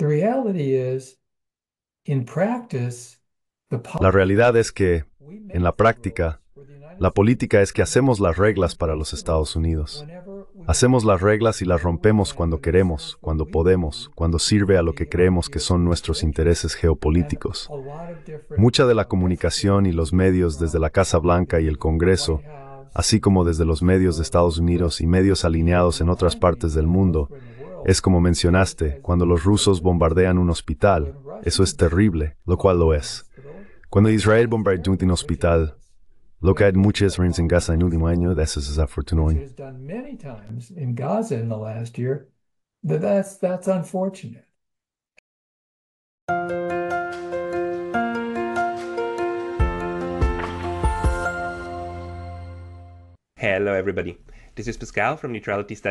la realidad es que, en la práctica, la política es que hacemos las reglas para los Estados Unidos. Hacemos las reglas y las rompemos cuando queremos, cuando podemos, cuando sirve a lo que creemos que son nuestros intereses geopolíticos. Mucha de la comunicación y los medios desde la Casa Blanca y el Congreso, así como desde los medios de Estados Unidos y medios alineados en otras partes del mundo, es como mencionaste, cuando los rusos bombardean un hospital, eso es terrible, lo cual lo es. Cuando Israel bombardeó un hospital, lo que hay muchas veces en Gaza en último año, eso es desafortunado. Hello, everybody.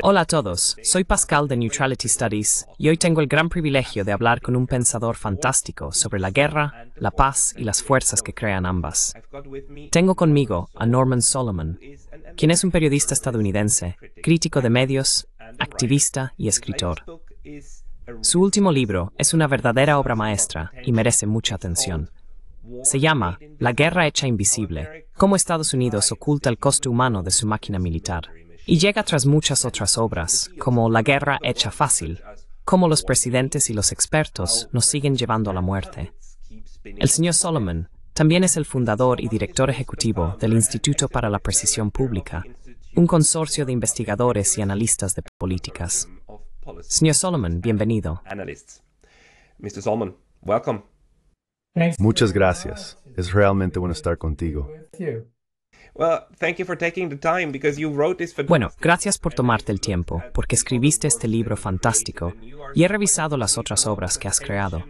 Hola a todos, soy Pascal de Neutrality Studies y hoy tengo el gran privilegio de hablar con un pensador fantástico sobre la guerra, la paz y las fuerzas que crean ambas. Tengo conmigo a Norman Solomon, quien es un periodista estadounidense, crítico de medios, activista y escritor. Su último libro es una verdadera obra maestra y merece mucha atención. Se llama La guerra hecha invisible, cómo Estados Unidos oculta el coste humano de su máquina militar y llega tras muchas otras obras, como La guerra hecha fácil, cómo los presidentes y los expertos nos siguen llevando a la muerte. El señor Solomon también es el fundador y director ejecutivo del Instituto para la Precisión Pública, un consorcio de investigadores y analistas de políticas. Señor Solomon, bienvenido. Mr. Solomon, welcome. Muchas gracias. Es realmente bueno estar contigo. Bueno, gracias por tomarte el tiempo, porque escribiste este libro fantástico y he revisado las otras obras que has creado.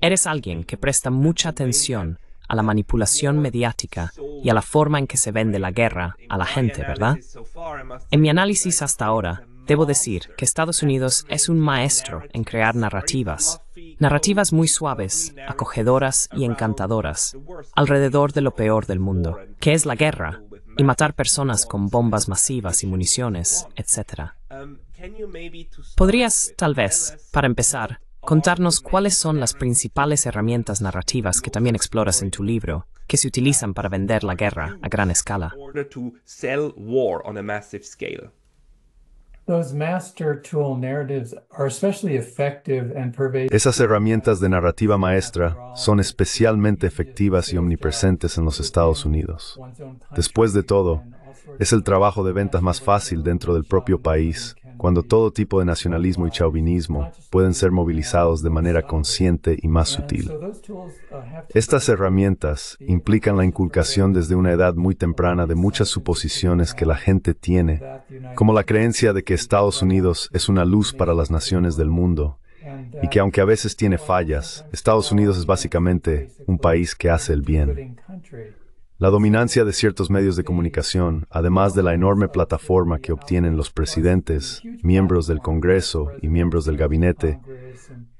Eres alguien que presta mucha atención a la manipulación mediática y a la forma en que se vende la guerra a la gente, ¿verdad? En mi análisis hasta ahora, Debo decir que Estados Unidos es un maestro en crear narrativas, narrativas muy suaves, acogedoras y encantadoras, alrededor de lo peor del mundo, que es la guerra, y matar personas con bombas masivas y municiones, etc. ¿Podrías, tal vez, para empezar, contarnos cuáles son las principales herramientas narrativas que también exploras en tu libro que se utilizan para vender la guerra a gran escala? Esas herramientas de narrativa maestra son especialmente efectivas y omnipresentes en los Estados Unidos. Después de todo, es el trabajo de ventas más fácil dentro del propio país cuando todo tipo de nacionalismo y chauvinismo pueden ser movilizados de manera consciente y más sutil. Estas herramientas implican la inculcación desde una edad muy temprana de muchas suposiciones que la gente tiene, como la creencia de que Estados Unidos es una luz para las naciones del mundo y que aunque a veces tiene fallas, Estados Unidos es básicamente un país que hace el bien. La dominancia de ciertos medios de comunicación, además de la enorme plataforma que obtienen los presidentes, miembros del Congreso y miembros del gabinete,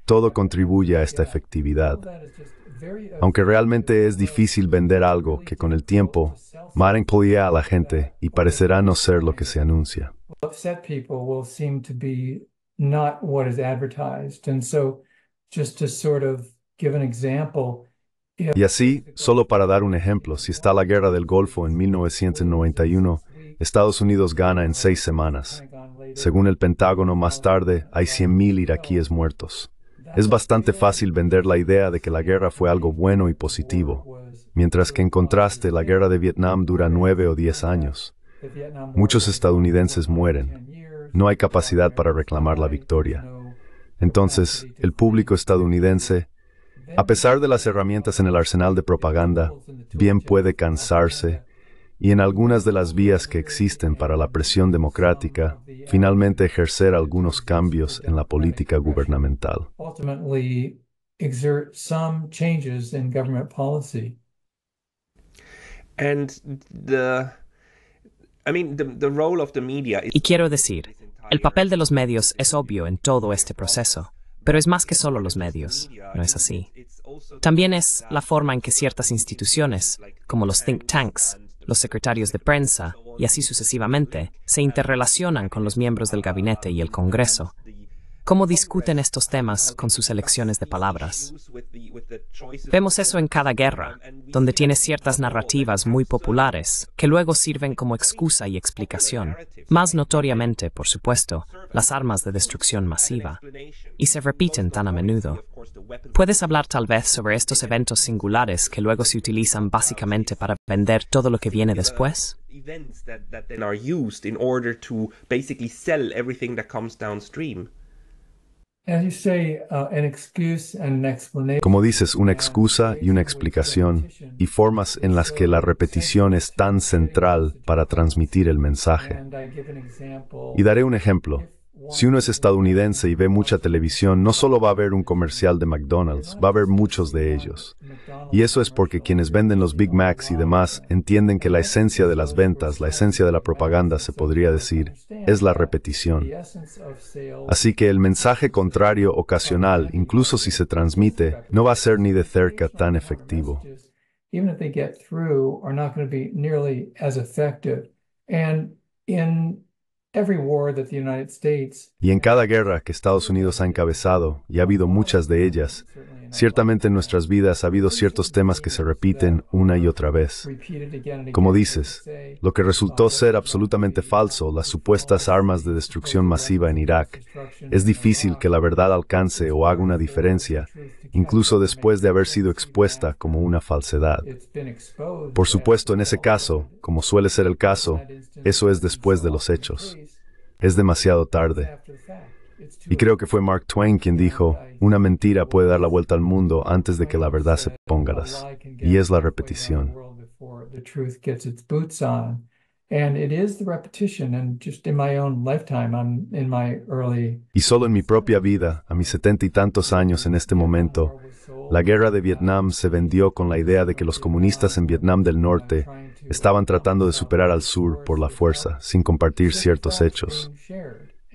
todo contribuye a esta efectividad. Aunque realmente es difícil vender algo que con el tiempo marengolea a la gente y parecerá no ser lo que se anuncia. Just to sort of give an example, y así, solo para dar un ejemplo, si está la guerra del Golfo en 1991, Estados Unidos gana en seis semanas. Según el Pentágono, más tarde hay 100.000 iraquíes muertos. Es bastante fácil vender la idea de que la guerra fue algo bueno y positivo, mientras que en contraste la guerra de Vietnam dura nueve o diez años. Muchos estadounidenses mueren. No hay capacidad para reclamar la victoria. Entonces, el público estadounidense a pesar de las herramientas en el arsenal de propaganda, bien puede cansarse y en algunas de las vías que existen para la presión democrática, finalmente ejercer algunos cambios en la política gubernamental. Y quiero decir, el papel de los medios es obvio en todo este proceso. Pero es más que solo los medios, ¿no es así? También es la forma en que ciertas instituciones, como los think tanks, los secretarios de prensa y así sucesivamente, se interrelacionan con los miembros del gabinete y el Congreso cómo discuten estos temas con sus elecciones de palabras. Vemos eso en cada guerra, donde tiene ciertas narrativas muy populares que luego sirven como excusa y explicación, más notoriamente, por supuesto, las armas de destrucción masiva, y se repiten tan a menudo. Puedes hablar tal vez sobre estos eventos singulares que luego se utilizan básicamente para vender todo lo que viene después? Uh, Como dices, una excusa y una explicación, y formas en las que la repetición es tan central para transmitir el mensaje. Y daré un ejemplo. Si uno es estadounidense y ve mucha televisión, no solo va a ver un comercial de McDonald's, va a ver muchos de ellos. Y eso es porque quienes venden los Big Macs y demás entienden que la esencia de las ventas, la esencia de la propaganda, se podría decir, es la repetición. Así que el mensaje contrario ocasional, incluso si se transmite, no va a ser ni de cerca tan efectivo. Y en cada guerra que Estados Unidos ha encabezado, y ha habido muchas de ellas, Ciertamente en nuestras vidas ha habido ciertos temas que se repiten una y otra vez. Como dices, lo que resultó ser absolutamente falso, las supuestas armas de destrucción masiva en Irak, es difícil que la verdad alcance o haga una diferencia, incluso después de haber sido expuesta como una falsedad. Por supuesto, en ese caso, como suele ser el caso, eso es después de los hechos. Es demasiado tarde. Y creo que fue Mark Twain quien dijo, una mentira puede dar la vuelta al mundo antes de que la verdad se ponga las. Y es la repetición. Y solo en mi propia vida, a mis setenta y tantos años en este momento, la guerra de Vietnam se vendió con la idea de que los comunistas en Vietnam del Norte estaban tratando de superar al sur por la fuerza, sin compartir ciertos hechos.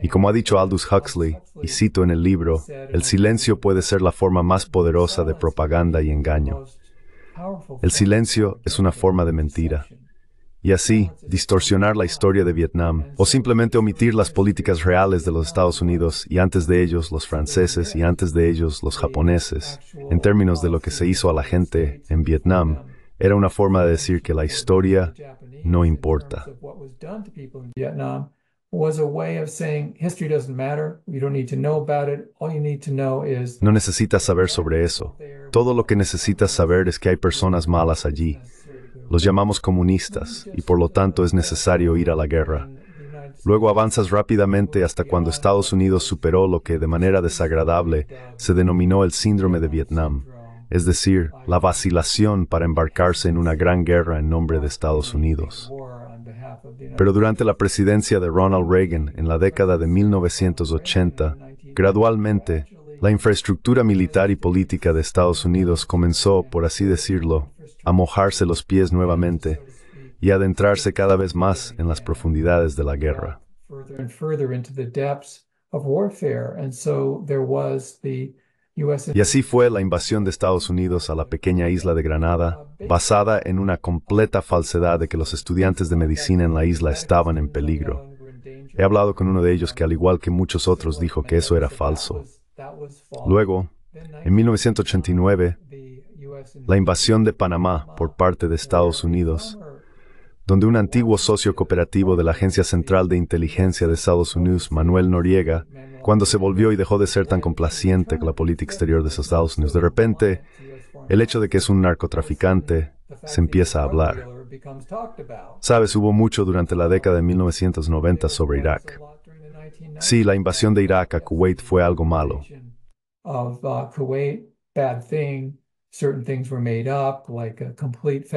Y como ha dicho Aldous Huxley, y cito en el libro, el silencio puede ser la forma más poderosa de propaganda y engaño. El silencio es una forma de mentira. Y así, distorsionar la historia de Vietnam, o simplemente omitir las políticas reales de los Estados Unidos y antes de ellos los franceses y antes de ellos los japoneses, en términos de lo que se hizo a la gente en Vietnam, era una forma de decir que la historia no importa. No necesitas saber sobre eso. Todo lo que necesitas saber es que hay personas malas allí. Los llamamos comunistas y por lo tanto es necesario ir a la guerra. Luego avanzas rápidamente hasta cuando Estados Unidos superó lo que de manera desagradable se denominó el síndrome de Vietnam, es decir, la vacilación para embarcarse en una gran guerra en nombre de Estados Unidos. Pero durante la presidencia de Ronald Reagan en la década de 1980, gradualmente, la infraestructura militar y política de Estados Unidos comenzó, por así decirlo, a mojarse los pies nuevamente y adentrarse cada vez más en las profundidades de la guerra. Y así fue la invasión de Estados Unidos a la pequeña isla de Granada, basada en una completa falsedad de que los estudiantes de medicina en la isla estaban en peligro. He hablado con uno de ellos que al igual que muchos otros dijo que eso era falso. Luego, en 1989, la invasión de Panamá por parte de Estados Unidos, donde un antiguo socio cooperativo de la Agencia Central de Inteligencia de Estados Unidos, Manuel Noriega, cuando se volvió y dejó de ser tan complaciente con la política exterior de Estados Unidos. De repente, el hecho de que es un narcotraficante se empieza a hablar. Sabes, hubo mucho durante la década de 1990 sobre Irak. Sí, la invasión de Irak a Kuwait fue algo malo. Uh,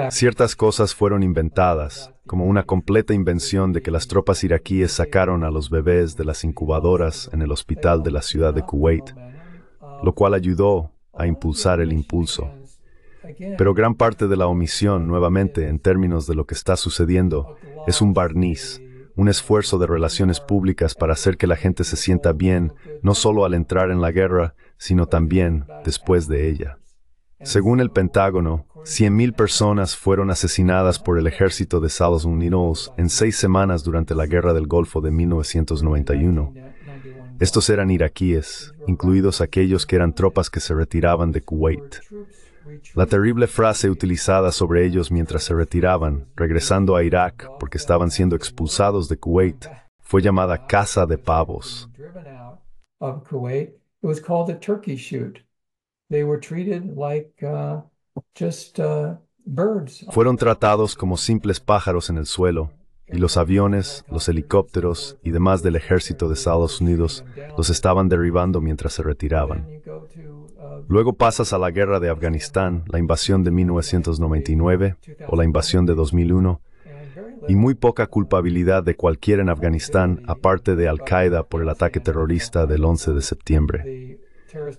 Ciertas cosas fueron inventadas, como una completa invención de que las tropas iraquíes sacaron a los bebés de las incubadoras en el hospital de la ciudad de Kuwait, lo cual ayudó a impulsar el impulso. Pero gran parte de la omisión, nuevamente, en términos de lo que está sucediendo, es un barniz, un esfuerzo de relaciones públicas para hacer que la gente se sienta bien, no solo al entrar en la guerra, sino también después de ella. Según el Pentágono, 100.000 personas fueron asesinadas por el ejército de Estados Unidos en seis semanas durante la Guerra del Golfo de 1991. Estos eran iraquíes, incluidos aquellos que eran tropas que se retiraban de Kuwait. La terrible frase utilizada sobre ellos mientras se retiraban, regresando a Irak porque estaban siendo expulsados de Kuwait, fue llamada Casa de Pavos. Uh, uh, Fueron tratados como simples pájaros en el suelo, y los aviones, los helicópteros y demás del ejército de Estados Unidos los estaban derribando mientras se retiraban. Uh, Luego pasas a la guerra de Afganistán, la invasión de 1999 o la invasión de 2001, y muy poca culpabilidad de cualquiera en Afganistán aparte de Al-Qaeda por el ataque terrorista del 11 de septiembre.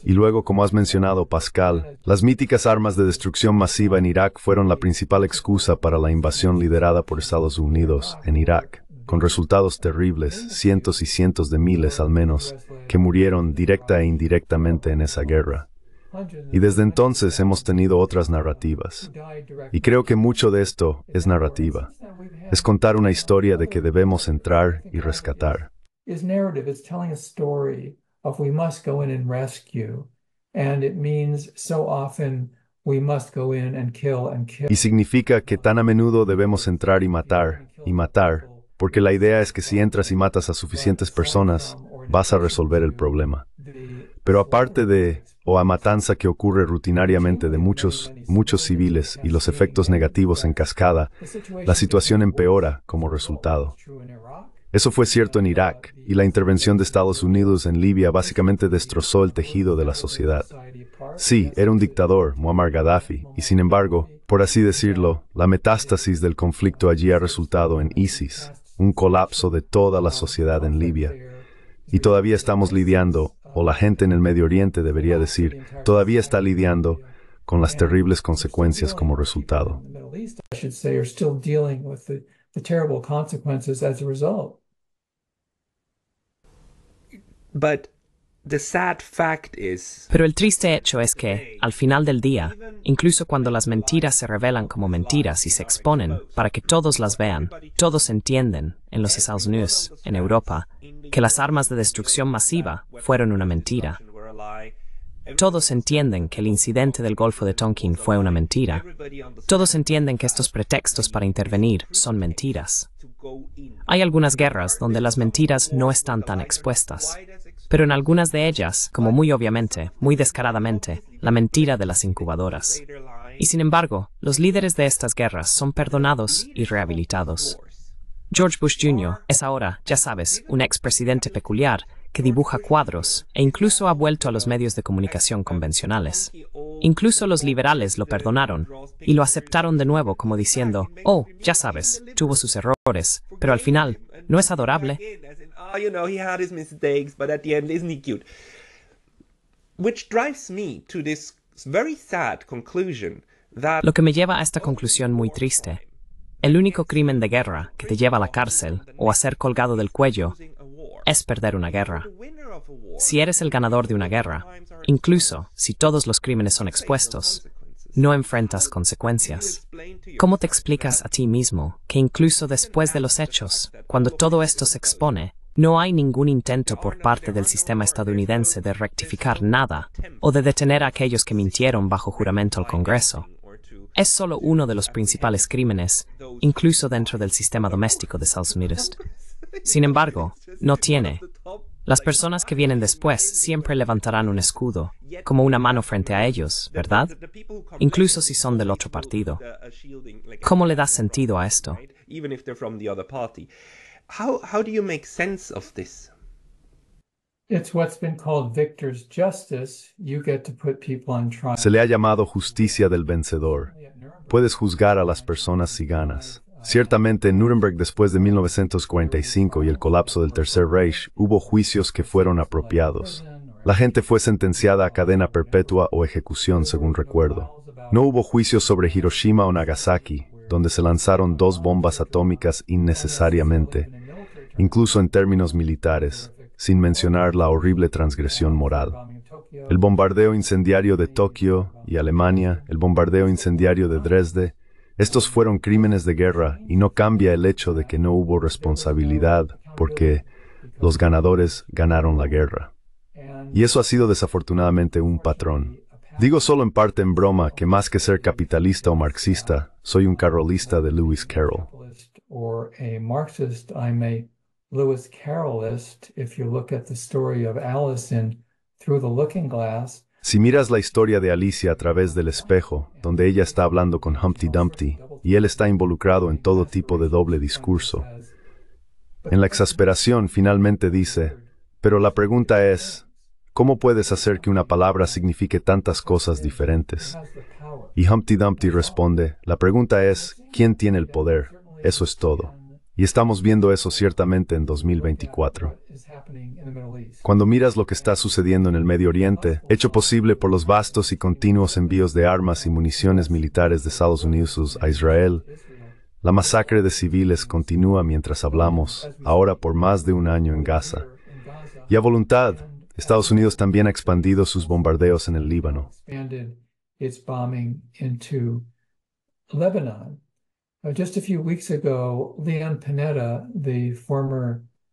Y luego, como has mencionado, Pascal, las míticas armas de destrucción masiva en Irak fueron la principal excusa para la invasión liderada por Estados Unidos en Irak, con resultados terribles, cientos y cientos de miles al menos, que murieron directa e indirectamente en esa guerra. Y desde entonces hemos tenido otras narrativas. Y creo que mucho de esto es narrativa. Es contar una historia de que debemos entrar y rescatar. Y significa que tan a menudo debemos entrar y matar, y matar, porque la idea es que si entras y matas a suficientes personas, vas a resolver el problema. Pero aparte de o a matanza que ocurre rutinariamente de muchos, muchos civiles y los efectos negativos en cascada, la situación empeora como resultado. Eso fue cierto en Irak, y la intervención de Estados Unidos en Libia básicamente destrozó el tejido de la sociedad. Sí, era un dictador, Muammar Gaddafi, y sin embargo, por así decirlo, la metástasis del conflicto allí ha resultado en ISIS, un colapso de toda la sociedad en Libia. Y todavía estamos lidiando, o la gente en el Medio Oriente debería decir, todavía está lidiando con las terribles consecuencias como resultado. Pero el triste hecho es que, al final del día, incluso cuando las mentiras se revelan como mentiras y se exponen para que todos las vean, todos entienden, en los Estados Unidos, en Europa, que las armas de destrucción masiva fueron una mentira. Todos entienden que el incidente del Golfo de Tonkin fue una mentira. Todos entienden que estos pretextos para intervenir son mentiras. Hay algunas guerras donde las mentiras no están tan expuestas pero en algunas de ellas, como muy obviamente, muy descaradamente, la mentira de las incubadoras. Y sin embargo, los líderes de estas guerras son perdonados y rehabilitados. George Bush Jr. es ahora, ya sabes, un expresidente peculiar que dibuja cuadros e incluso ha vuelto a los medios de comunicación convencionales. Incluso los liberales lo perdonaron y lo aceptaron de nuevo como diciendo, oh, ya sabes, tuvo sus errores, pero al final, ¿no es adorable? Lo que me lleva a esta conclusión muy triste. El único crimen de guerra que te lleva a la cárcel o a ser colgado del cuello es perder una guerra. Si eres el ganador de una guerra, incluso si todos los crímenes son expuestos, no enfrentas consecuencias. ¿Cómo te explicas a ti mismo que incluso después de los hechos, cuando todo esto se expone, no hay ningún intento por parte del sistema estadounidense de rectificar nada o de detener a aquellos que mintieron bajo juramento al Congreso. Es solo uno de los principales crímenes, incluso dentro del sistema doméstico de Estados Unidos. Sin embargo, no tiene. Las personas que vienen después siempre levantarán un escudo, como una mano frente a ellos, ¿verdad? Incluso si son del otro partido. ¿Cómo le da sentido a esto? how do you make Se le ha llamado justicia del vencedor. Puedes juzgar a las personas si ganas. Ciertamente en Nuremberg después de 1945 y el colapso del Tercer Reich hubo juicios que fueron apropiados. La gente fue sentenciada a cadena perpetua o ejecución, según recuerdo. No hubo juicios sobre Hiroshima o Nagasaki, donde se lanzaron dos bombas atómicas innecesariamente, incluso en términos militares, sin mencionar la horrible transgresión moral. El bombardeo incendiario de Tokio y Alemania, el bombardeo incendiario de Dresde, estos fueron crímenes de guerra y no cambia el hecho de que no hubo responsabilidad porque los ganadores ganaron la guerra. Y eso ha sido desafortunadamente un patrón. Digo solo en parte en broma que más que ser capitalista o marxista, soy un carolista de Lewis Carroll. Si miras la historia de Alicia a través del espejo, donde ella está hablando con Humpty Dumpty, y él está involucrado en todo tipo de doble discurso. En la exasperación finalmente dice, pero la pregunta es, ¿Cómo puedes hacer que una palabra signifique tantas cosas diferentes? Y Humpty Dumpty responde, la pregunta es, ¿quién tiene el poder? Eso es todo. Y estamos viendo eso ciertamente en 2024. Cuando miras lo que está sucediendo en el Medio Oriente, hecho posible por los vastos y continuos envíos de armas y municiones militares de Estados Unidos a Israel, la masacre de civiles continúa mientras hablamos, ahora por más de un año en Gaza. Y a voluntad, Estados Unidos también ha expandido sus bombardeos en el Líbano.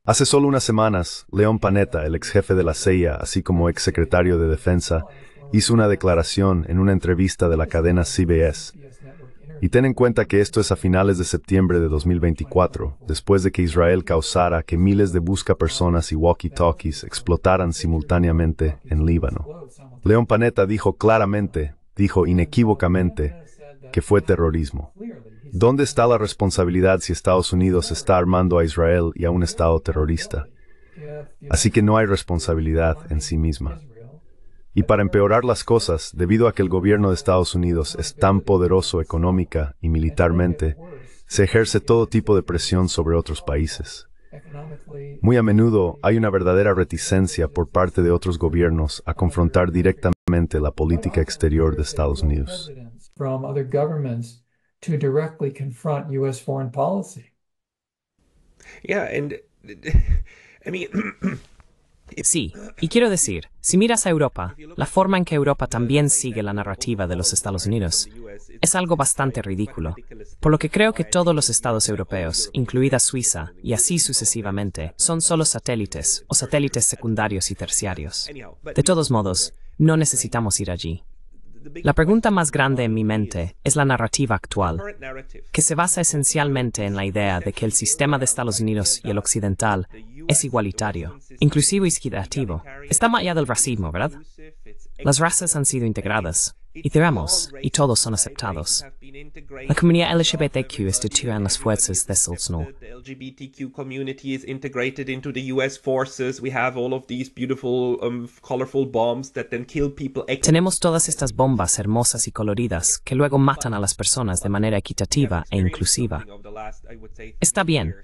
Hace solo unas semanas, León Panetta, el ex jefe de la CIA, así como ex secretario de Defensa, hizo una declaración en una entrevista de la cadena CBS y ten en cuenta que esto es a finales de septiembre de 2024, después de que Israel causara que miles de busca personas y walkie-talkies explotaran simultáneamente en Líbano. León Panetta dijo claramente, dijo inequívocamente, que fue terrorismo. ¿Dónde está la responsabilidad si Estados Unidos está armando a Israel y a un Estado terrorista? Así que no hay responsabilidad en sí misma. Y para empeorar las cosas, debido a que el gobierno de Estados Unidos es tan poderoso económica y militarmente, se ejerce todo tipo de presión sobre otros países. Muy a menudo hay una verdadera reticencia por parte de otros gobiernos a confrontar directamente la política exterior de Estados Unidos. Sí, y quiero decir, si miras a Europa, la forma en que Europa también sigue la narrativa de los Estados Unidos es algo bastante ridículo, por lo que creo que todos los estados europeos, incluida Suiza y así sucesivamente, son solo satélites o satélites secundarios y terciarios. De todos modos, no necesitamos ir allí. La pregunta más grande en mi mente es la narrativa actual, que se basa esencialmente en la idea de que el sistema de Estados Unidos y el occidental es igualitario, inclusivo y equitativo. Está más allá del racismo, ¿verdad? Las razas han sido integradas, y tiramos, y todos son aceptados. La comunidad LGBTQ de en las fuerzas de Tenemos todas estas bombas hermosas y coloridas que luego matan a las personas de manera equitativa e inclusiva. Está bien,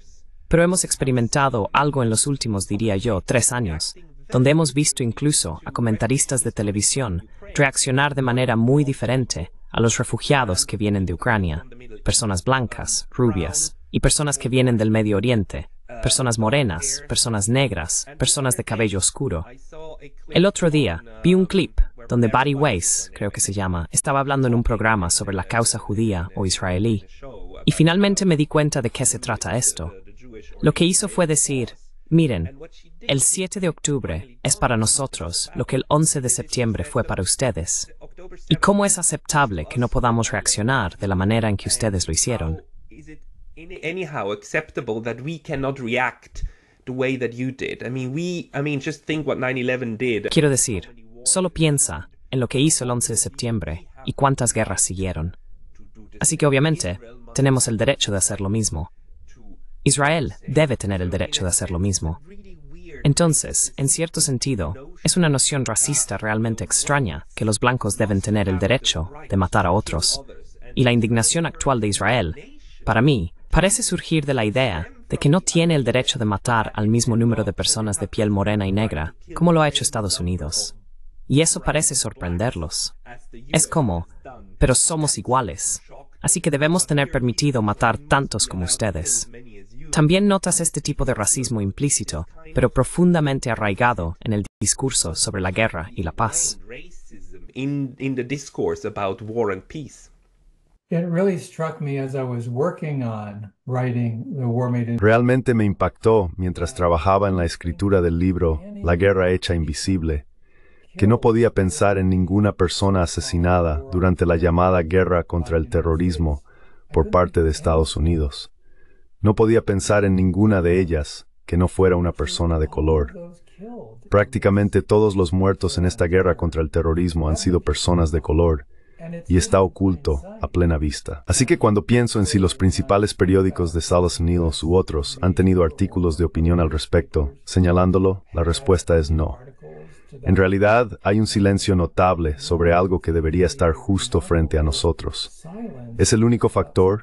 pero hemos experimentado algo en los últimos, diría yo, tres años, donde hemos visto incluso a comentaristas de televisión reaccionar de manera muy diferente a los refugiados que vienen de Ucrania, personas blancas, rubias, y personas que vienen del Medio Oriente, personas morenas, personas negras, personas de cabello oscuro. El otro día vi un clip donde Barry Weiss, creo que se llama, estaba hablando en un programa sobre la causa judía o israelí. Y finalmente me di cuenta de qué se trata esto. Lo que hizo fue decir, Miren, el 7 de octubre es para nosotros lo que el 11 de septiembre fue para ustedes. ¿Y cómo es aceptable que no podamos reaccionar de la manera en que ustedes lo hicieron? Quiero decir, solo piensa en lo que hizo el 11 de septiembre y cuántas guerras siguieron. Así que obviamente tenemos el derecho de hacer lo mismo. Israel debe tener el derecho de hacer lo mismo. Entonces, en cierto sentido, es una noción racista realmente extraña que los blancos deben tener el derecho de matar a otros. Y la indignación actual de Israel, para mí, parece surgir de la idea de que no tiene el derecho de matar al mismo número de personas de piel morena y negra como lo ha hecho Estados Unidos. Y eso parece sorprenderlos. Es como, pero somos iguales, así que debemos tener permitido matar tantos como ustedes. También notas este tipo de racismo implícito, pero profundamente arraigado en el discurso sobre la guerra y la paz. Realmente me impactó mientras trabajaba en la escritura del libro La guerra hecha invisible, que no podía pensar en ninguna persona asesinada durante la llamada guerra contra el terrorismo por parte de Estados Unidos. No podía pensar en ninguna de ellas que no fuera una persona de color. Prácticamente todos los muertos en esta guerra contra el terrorismo han sido personas de color y está oculto a plena vista. Así que cuando pienso en si los principales periódicos de Estados Unidos u otros han tenido artículos de opinión al respecto, señalándolo, la respuesta es no. En realidad, hay un silencio notable sobre algo que debería estar justo frente a nosotros. Es el único factor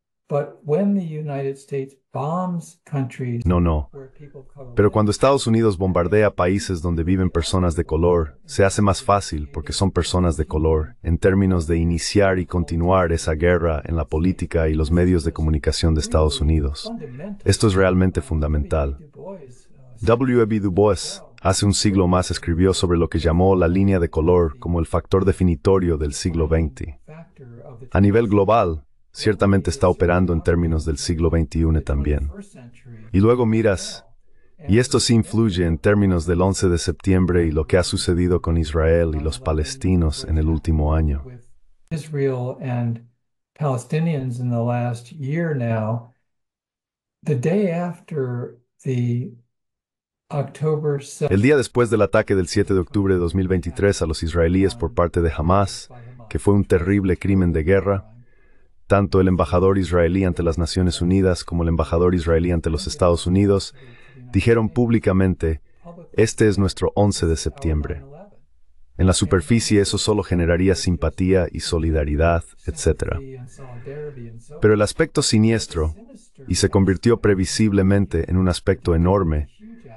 No, no. Pero cuando Estados Unidos bombardea países donde viven personas de color, se hace más fácil porque son personas de color en términos de iniciar y continuar esa guerra en la política y los medios de comunicación de Estados Unidos. Esto es realmente fundamental. W.E.B. Du Bois hace un siglo más escribió sobre lo que llamó la línea de color como el factor definitorio del siglo XX. A nivel global, ciertamente está operando en términos del siglo XXI también. Y luego miras, y esto sí influye en términos del 11 de septiembre y lo que ha sucedido con Israel y los palestinos en el último año. el día después del ataque del 7 de octubre de 2023 a los israelíes por parte de Hamas, que fue un terrible crimen de guerra, tanto el embajador israelí ante las Naciones Unidas como el embajador israelí ante los Estados Unidos dijeron públicamente, este es nuestro 11 de septiembre. En la superficie eso solo generaría simpatía y solidaridad, etc. Pero el aspecto siniestro, y se convirtió previsiblemente en un aspecto enorme,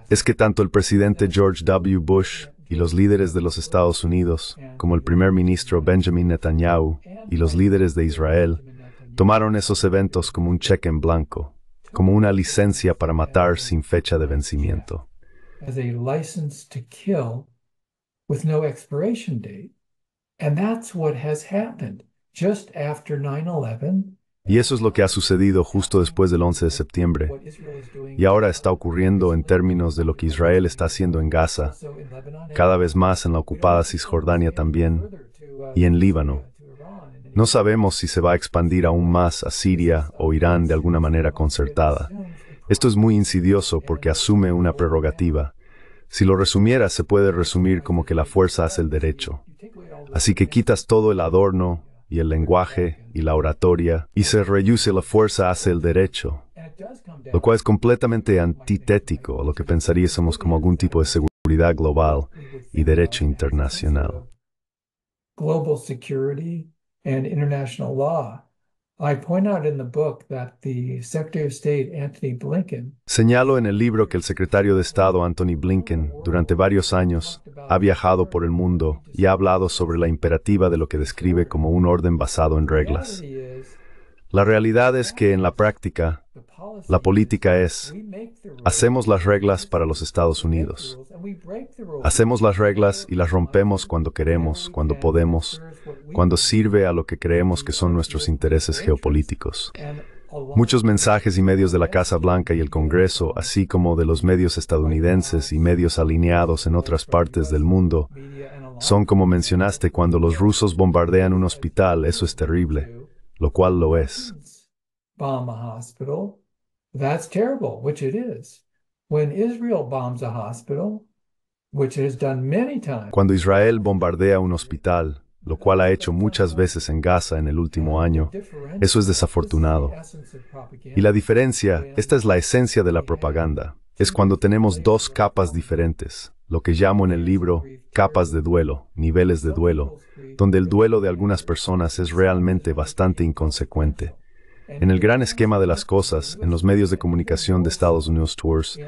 es que tanto el presidente George W. Bush y los líderes de los Estados Unidos, como el primer ministro Benjamin Netanyahu y los líderes de Israel, Tomaron esos eventos como un cheque en blanco, como una licencia para matar sin fecha de vencimiento. Y eso es lo que ha sucedido justo después del 11 de septiembre. Y ahora está ocurriendo en términos de lo que Israel está haciendo en Gaza, cada vez más en la ocupada Cisjordania también, uh, y en Líbano. No sabemos si se va a expandir aún más a Siria o Irán de alguna manera concertada. Esto es muy insidioso porque asume una prerrogativa. Si lo resumiera, se puede resumir como que la fuerza hace el derecho. Así que quitas todo el adorno y el lenguaje y la oratoria y se reduce la fuerza hace el derecho, lo cual es completamente antitético a lo que pensaríamos como algún tipo de seguridad global y derecho internacional. Global and international law. I Señalo en el libro que el secretario de Estado Anthony Blinken durante varios años ha viajado por el mundo y ha hablado sobre la imperativa de lo que describe como un orden basado en reglas. La realidad es que en la práctica la política es, hacemos las reglas para los Estados Unidos. Hacemos las reglas y las rompemos cuando queremos, cuando podemos, cuando sirve a lo que creemos que son nuestros intereses geopolíticos. Muchos mensajes y medios de la Casa Blanca y el Congreso, así como de los medios estadounidenses y medios alineados en otras partes del mundo, son como mencionaste cuando los rusos bombardean un hospital, eso es terrible, lo cual lo es terrible, Cuando Israel bombardea un hospital, lo cual ha hecho muchas veces en Gaza en el último año. Eso es desafortunado. Y la diferencia, esta es la esencia de la propaganda, es cuando tenemos dos capas diferentes, lo que llamo en el libro capas de duelo, niveles de duelo, donde el duelo de algunas personas es realmente bastante inconsecuente en el gran esquema de las cosas, en los medios de comunicación de Estados Unidos Tours,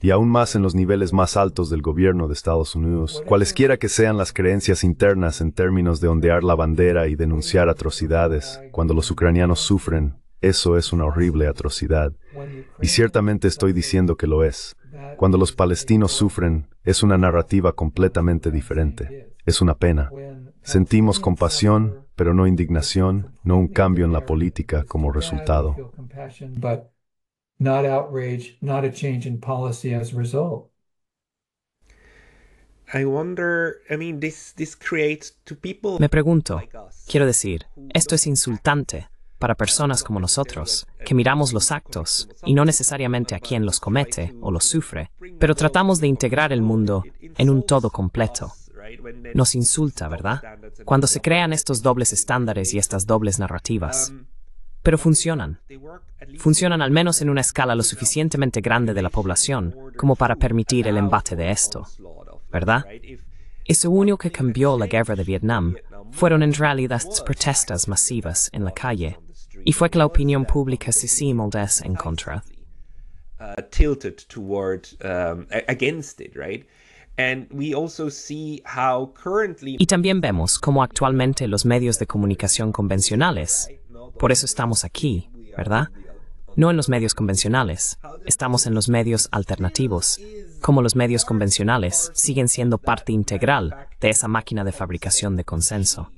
y aún más en los niveles más altos del gobierno de Estados Unidos, cualesquiera que sean las creencias internas en términos de ondear la bandera y denunciar atrocidades, cuando los ucranianos sufren, eso es una horrible atrocidad. Y ciertamente estoy diciendo que lo es. Cuando los palestinos sufren, es una narrativa completamente diferente. Es una pena. Sentimos compasión, pero no indignación, no un cambio en la política como resultado. Me pregunto, quiero decir, esto es insultante para personas como nosotros, que miramos los actos y no necesariamente a quien los comete o los sufre, pero tratamos de integrar el mundo en un todo completo nos insulta, ¿verdad? Cuando se crean estos dobles estándares y estas dobles narrativas. Pero funcionan. Funcionan al menos en una escala lo suficientemente grande de la población como para permitir el embate de esto, ¿verdad? Eso único que cambió la guerra de Vietnam fueron en realidad las protestas masivas en la calle y fue que la opinión pública se sí en contra. Uh, um, y también vemos cómo actualmente los medios de comunicación convencionales, por eso estamos aquí, ¿verdad? No en los medios convencionales, estamos en los medios alternativos, como los medios convencionales siguen siendo parte integral de esa máquina de fabricación de consenso.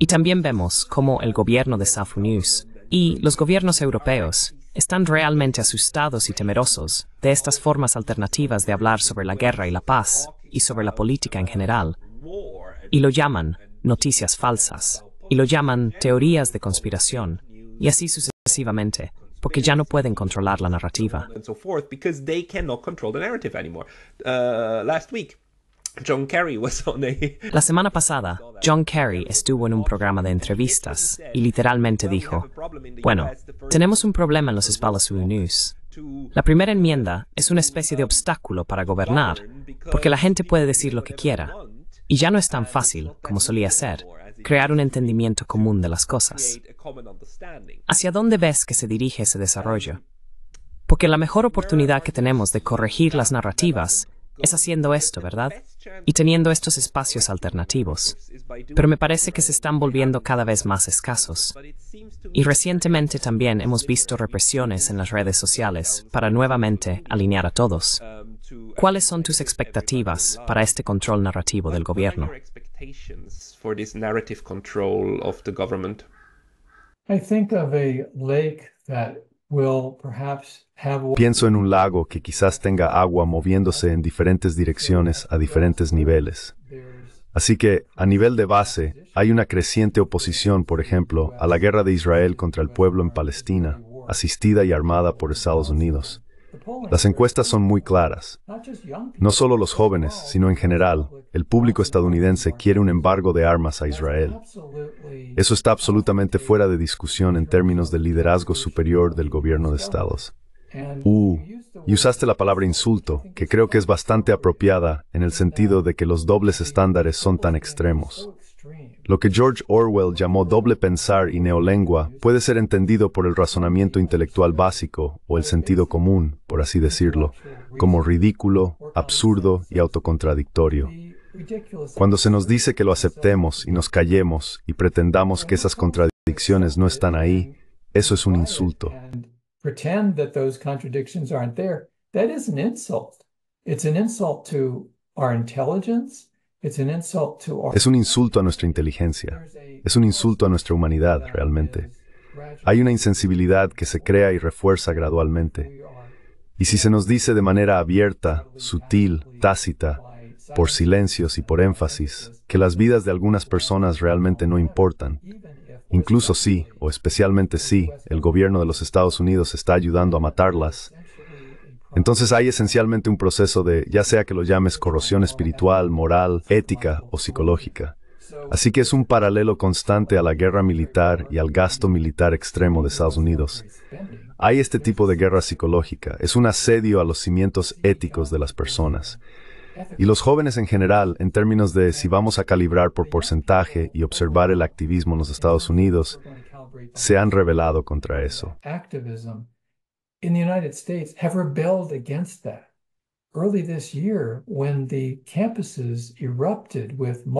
Y también vemos cómo el gobierno de SAFU News y los gobiernos europeos están realmente asustados y temerosos de estas formas alternativas de hablar sobre la guerra y la paz y sobre la política en general, y lo llaman noticias falsas, y lo llaman teorías de conspiración, y así sucesivamente, porque ya no pueden controlar la narrativa. La semana pasada, John Kerry estuvo en un programa de entrevistas y literalmente dijo, bueno, tenemos un problema en los Estados News. La primera enmienda es una especie de obstáculo para gobernar, porque la gente puede decir lo que quiera. Y ya no es tan fácil, como solía ser, crear un entendimiento común de las cosas. ¿Hacia dónde ves que se dirige ese desarrollo? Porque la mejor oportunidad que tenemos de corregir las narrativas es haciendo esto, ¿verdad? Y teniendo estos espacios alternativos. Pero me parece que se están volviendo cada vez más escasos. Y recientemente también hemos visto represiones en las redes sociales para nuevamente alinear a todos. ¿Cuáles son tus expectativas para este control narrativo del gobierno? I think of a lake that Pienso en un lago que quizás tenga agua moviéndose en diferentes direcciones a diferentes niveles. Así que, a nivel de base, hay una creciente oposición, por ejemplo, a la guerra de Israel contra el pueblo en Palestina, asistida y armada por Estados Unidos. Las encuestas son muy claras. No solo los jóvenes, sino en general, el público estadounidense quiere un embargo de armas a Israel. Eso está absolutamente fuera de discusión en términos del liderazgo superior del gobierno de Estados. Uh, y usaste la palabra insulto, que creo que es bastante apropiada en el sentido de que los dobles estándares son tan extremos. Lo que George Orwell llamó doble pensar y neolengua puede ser entendido por el razonamiento intelectual básico, o el sentido común, por así decirlo, como ridículo, absurdo y autocontradictorio. Cuando se nos dice que lo aceptemos y nos callemos y pretendamos que esas contradicciones no están ahí, eso es un insulto. That an insult. It's an insult intelligence, es un insulto a nuestra inteligencia. Es un insulto a nuestra humanidad, realmente. Hay una insensibilidad que se crea y refuerza gradualmente. Y si se nos dice de manera abierta, sutil, tácita, por silencios y por énfasis, que las vidas de algunas personas realmente no importan, incluso si, o especialmente si, el gobierno de los Estados Unidos está ayudando a matarlas, entonces hay esencialmente un proceso de, ya sea que lo llames corrosión espiritual, moral, ética o psicológica. Así que es un paralelo constante a la guerra militar y al gasto militar extremo de Estados Unidos. Hay este tipo de guerra psicológica, es un asedio a los cimientos éticos de las personas. Y los jóvenes en general, en términos de si vamos a calibrar por porcentaje y observar el activismo en los Estados Unidos, se han rebelado contra eso the United States have rebelled against that.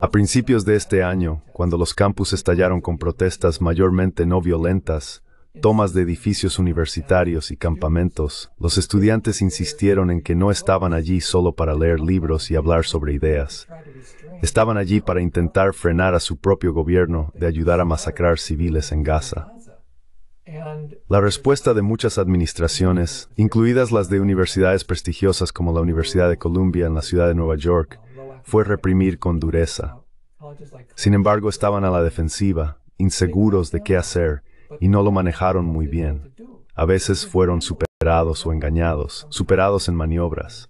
A principios de este año, cuando los campus estallaron con protestas mayormente no violentas, tomas de edificios universitarios y campamentos, los estudiantes insistieron en que no estaban allí solo para leer libros y hablar sobre ideas. Estaban allí para intentar frenar a su propio gobierno de ayudar a masacrar civiles en Gaza. La respuesta de muchas administraciones, incluidas las de universidades prestigiosas como la Universidad de Columbia en la ciudad de Nueva York, fue reprimir con dureza. Sin embargo, estaban a la defensiva, inseguros de qué hacer, y no lo manejaron muy bien. A veces fueron superados o engañados, superados en maniobras.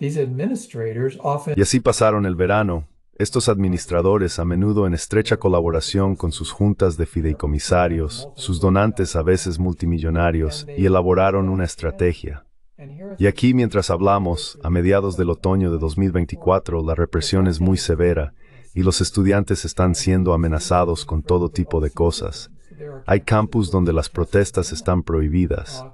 Y así pasaron el verano, estos administradores, a menudo en estrecha colaboración con sus juntas de fideicomisarios, sus donantes a veces multimillonarios, y elaboraron una estrategia. Y aquí, mientras hablamos, a mediados del otoño de 2024, la represión es muy severa y los estudiantes están siendo amenazados con todo tipo de cosas, hay campus donde las protestas están prohibidas.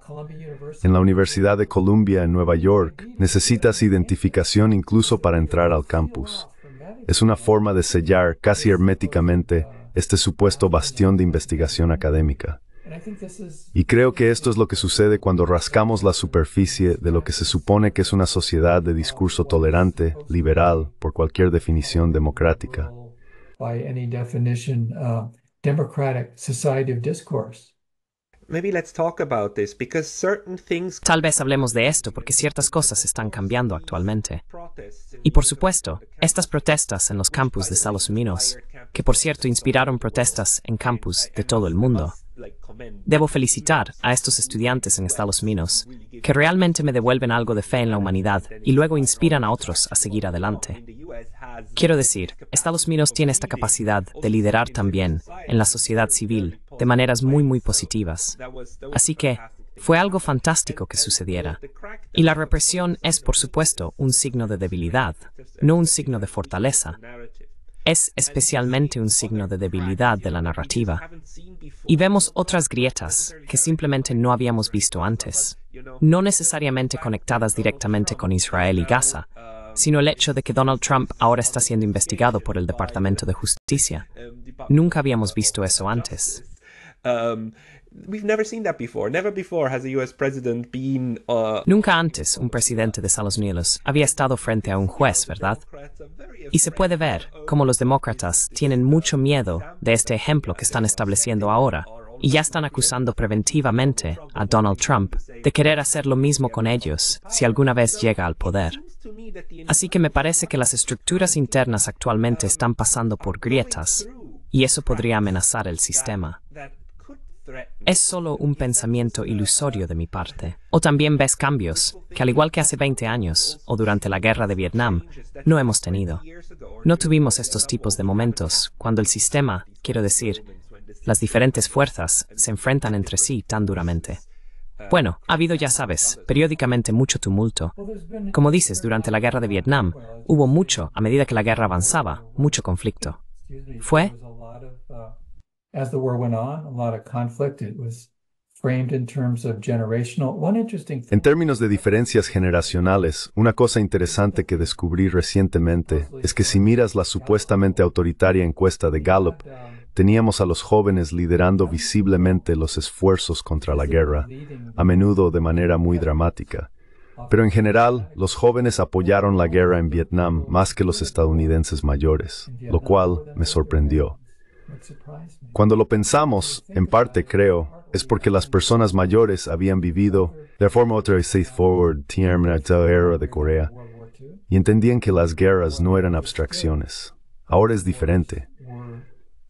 En la Universidad de Columbia en Nueva York necesitas identificación incluso para entrar al campus. Es una forma de sellar casi herméticamente este supuesto bastión de investigación académica. Y creo que esto es lo que sucede cuando rascamos la superficie de lo que se supone que es una sociedad de discurso tolerante, liberal, por cualquier definición democrática. Tal vez hablemos de esto porque ciertas cosas están cambiando actualmente. Y por supuesto, estas protestas en los campus de Estados Unidos, que por cierto inspiraron protestas en campus de todo el mundo. Debo felicitar a estos estudiantes en Estados Unidos, que realmente me devuelven algo de fe en la humanidad y luego inspiran a otros a seguir adelante. Quiero decir, Estados Unidos tiene esta capacidad de liderar también en la sociedad civil de maneras muy, muy positivas. Así que fue algo fantástico que sucediera. Y la represión es, por supuesto, un signo de debilidad, no un signo de fortaleza. Es especialmente un signo de debilidad de la narrativa. Y vemos otras grietas que simplemente no habíamos visto antes, no necesariamente conectadas directamente con Israel y Gaza, sino el hecho de que Donald Trump ahora está siendo investigado por el Departamento de Justicia. Nunca habíamos visto eso antes. Nunca antes un presidente de Estados Unidos había estado frente a un juez, ¿verdad? Y se puede ver cómo los demócratas tienen mucho miedo de este ejemplo que están estableciendo ahora y ya están acusando preventivamente a Donald Trump de querer hacer lo mismo con ellos si alguna vez llega al poder. Así que me parece que las estructuras internas actualmente están pasando por grietas y eso podría amenazar el sistema. Es solo un pensamiento ilusorio de mi parte. O también ves cambios que al igual que hace 20 años o durante la guerra de Vietnam, no hemos tenido. No tuvimos estos tipos de momentos cuando el sistema, quiero decir, las diferentes fuerzas se enfrentan entre sí tan duramente. Bueno, ha habido, ya sabes, periódicamente mucho tumulto. Como dices, durante la guerra de Vietnam hubo mucho, a medida que la guerra avanzaba, mucho conflicto. Fue... En términos de diferencias generacionales, una cosa interesante que descubrí recientemente es que si miras la supuestamente autoritaria encuesta de Gallup, teníamos a los jóvenes liderando visiblemente los esfuerzos contra la guerra, a menudo de manera muy dramática. Pero en general, los jóvenes apoyaron la guerra en Vietnam más que los estadounidenses mayores, lo cual me sorprendió. Cuando lo pensamos, en parte creo, es porque las personas mayores habían vivido la forma otra era de Corea y entendían que las guerras no eran abstracciones. Ahora es diferente.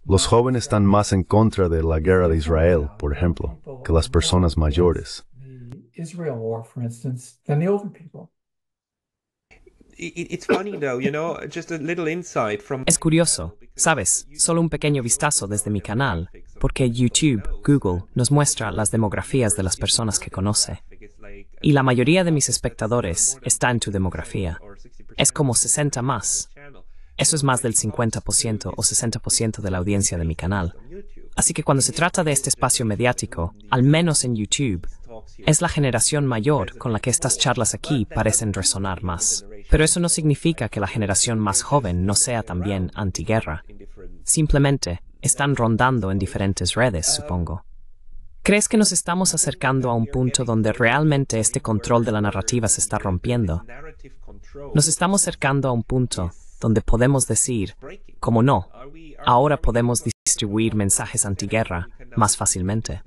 Los jóvenes están más en contra de la guerra de Israel, por ejemplo, que las personas mayores. Es curioso, sabes, solo un pequeño vistazo desde mi canal, porque YouTube, Google, nos muestra las demografías de las personas que conoce. Y la mayoría de mis espectadores está en tu demografía. Es como 60 más, eso es más del 50% o 60% de la audiencia de mi canal. Así que cuando se trata de este espacio mediático, al menos en YouTube, es la generación mayor con la que estas charlas aquí parecen resonar más. Pero eso no significa que la generación más joven no sea también antiguerra. Simplemente están rondando en diferentes redes, supongo. ¿Crees que nos estamos acercando a un punto donde realmente este control de la narrativa se está rompiendo? Nos estamos acercando a un punto donde podemos decir, como no, ahora podemos distribuir mensajes antiguerra más fácilmente.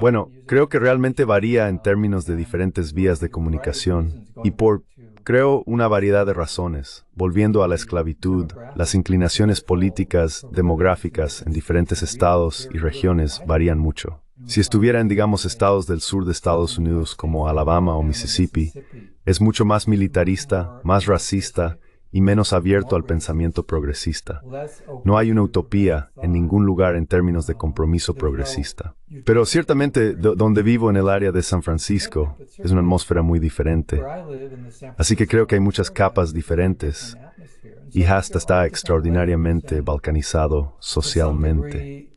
Bueno, creo que realmente varía en términos de diferentes vías de comunicación y por, creo, una variedad de razones, volviendo a la esclavitud, las inclinaciones políticas, demográficas en diferentes estados y regiones varían mucho. Si estuviera en, digamos, estados del sur de Estados Unidos como Alabama o Mississippi, es mucho más militarista, más racista y menos abierto al pensamiento progresista. No hay una utopía en ningún lugar en términos de compromiso progresista. Pero ciertamente donde vivo en el área de San Francisco es una atmósfera muy diferente. Así que creo que hay muchas capas diferentes y hasta está extraordinariamente balcanizado socialmente.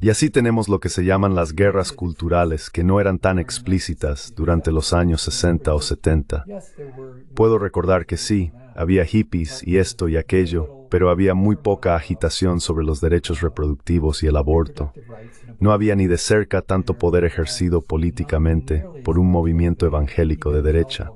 Y así tenemos lo que se llaman las guerras culturales, que no eran tan explícitas durante los años 60 o 70. Puedo recordar que sí, había hippies y esto y aquello, pero había muy poca agitación sobre los derechos reproductivos y el aborto. No había ni de cerca tanto poder ejercido políticamente por un movimiento evangélico de derecha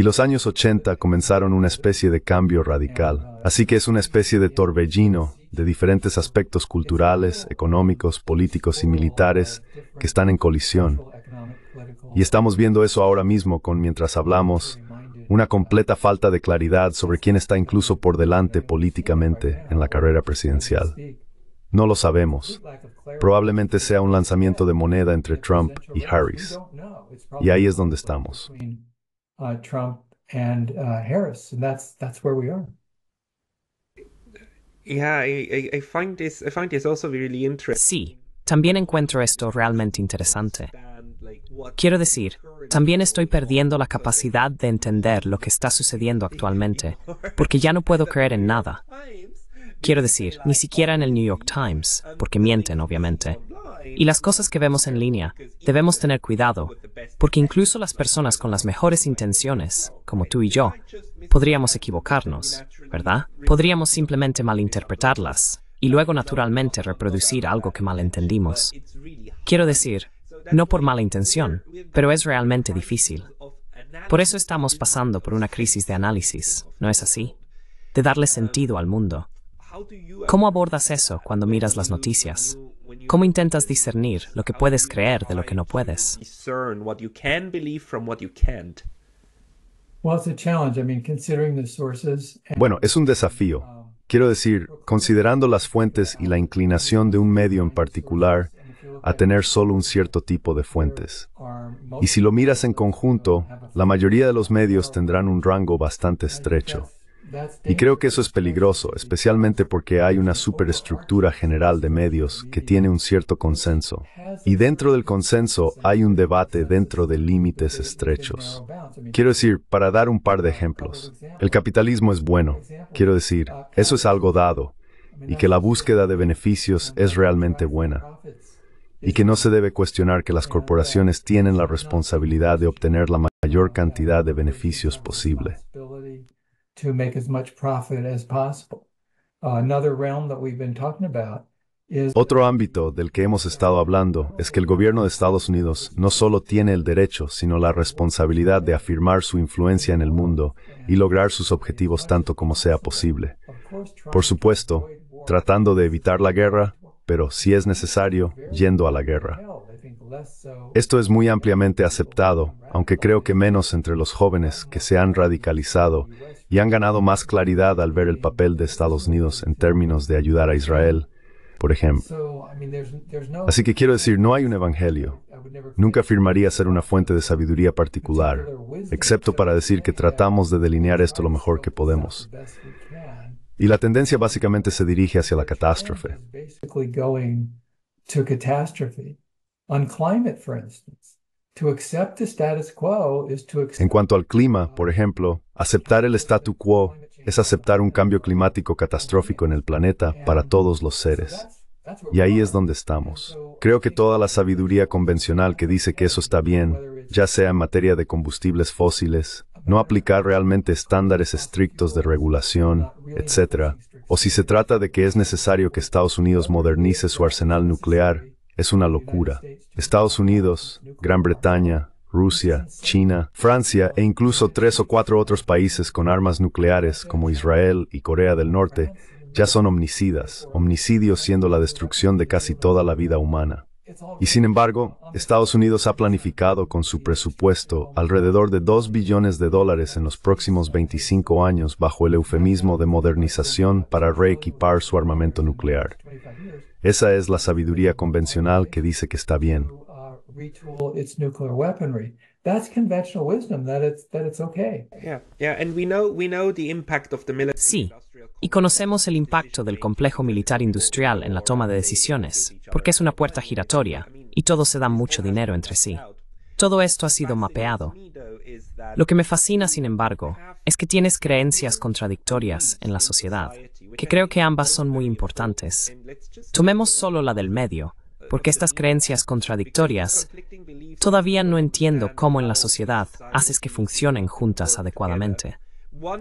y los años 80 comenzaron una especie de cambio radical. Así que es una especie de torbellino de diferentes aspectos culturales, económicos, políticos y militares que están en colisión. Y estamos viendo eso ahora mismo con mientras hablamos, una completa falta de claridad sobre quién está incluso por delante políticamente en la carrera presidencial. No lo sabemos. Probablemente sea un lanzamiento de moneda entre Trump y Harris. Y ahí es donde estamos. Sí, también encuentro esto realmente interesante. Quiero decir, también estoy perdiendo la capacidad de entender lo que está sucediendo actualmente, porque ya no puedo creer en nada. Quiero decir, ni siquiera en el New York Times, porque mienten, obviamente y las cosas que vemos en línea, debemos tener cuidado, porque incluso las personas con las mejores intenciones, como tú y yo, podríamos equivocarnos, ¿verdad? Podríamos simplemente malinterpretarlas y luego naturalmente reproducir algo que malentendimos. Quiero decir, no por mala intención, pero es realmente difícil. Por eso estamos pasando por una crisis de análisis, ¿no es así? De darle sentido al mundo. ¿Cómo abordas eso cuando miras las noticias? ¿Cómo intentas discernir lo que puedes creer de lo que no puedes? Bueno, es un desafío. Quiero decir, considerando las fuentes y la inclinación de un medio en particular a tener solo un cierto tipo de fuentes. Y si lo miras en conjunto, la mayoría de los medios tendrán un rango bastante estrecho. Y creo que eso es peligroso, especialmente porque hay una superestructura general de medios que tiene un cierto consenso. Y dentro del consenso hay un debate dentro de límites estrechos. Quiero decir, para dar un par de ejemplos, el capitalismo es bueno. Quiero decir, eso es algo dado y que la búsqueda de beneficios es realmente buena y que no se debe cuestionar que las corporaciones tienen la responsabilidad de obtener la mayor cantidad de beneficios posible. Otro ámbito del que hemos estado hablando es que el gobierno de Estados Unidos no solo tiene el derecho, sino la responsabilidad de afirmar su influencia en el mundo y lograr sus objetivos tanto como sea posible. Por supuesto, tratando de evitar la guerra, pero si es necesario, yendo a la guerra. Esto es muy ampliamente aceptado, aunque creo que menos entre los jóvenes que se han radicalizado y han ganado más claridad al ver el papel de Estados Unidos en términos de ayudar a Israel, por ejemplo. Así que quiero decir, no hay un evangelio. Nunca afirmaría ser una fuente de sabiduría particular, excepto para decir que tratamos de delinear esto lo mejor que podemos. Y la tendencia básicamente se dirige hacia la catástrofe en cuanto al clima, por ejemplo, aceptar el statu quo es aceptar un cambio climático catastrófico en el planeta para todos los seres. Y ahí es donde estamos. Creo que toda la sabiduría convencional que dice que eso está bien, ya sea en materia de combustibles fósiles, no aplicar realmente estándares estrictos de regulación, etc., o si se trata de que es necesario que Estados Unidos modernice su arsenal nuclear, es una locura. Estados Unidos, Gran Bretaña, Rusia, China, Francia e incluso tres o cuatro otros países con armas nucleares como Israel y Corea del Norte ya son omnicidas, omnicidio siendo la destrucción de casi toda la vida humana. Y sin embargo, Estados Unidos ha planificado con su presupuesto alrededor de 2 billones de dólares en los próximos 25 años bajo el eufemismo de modernización para reequipar su armamento nuclear. Esa es la sabiduría convencional que dice que está bien. Sí, y conocemos el impacto del complejo militar industrial en la toma de decisiones, porque es una puerta giratoria y todos se dan mucho dinero entre sí. Todo esto ha sido mapeado. Lo que me fascina, sin embargo, es que tienes creencias contradictorias en la sociedad, que creo que ambas son muy importantes. Tomemos solo la del medio, porque estas creencias contradictorias todavía no entiendo cómo en la sociedad haces que funcionen juntas adecuadamente.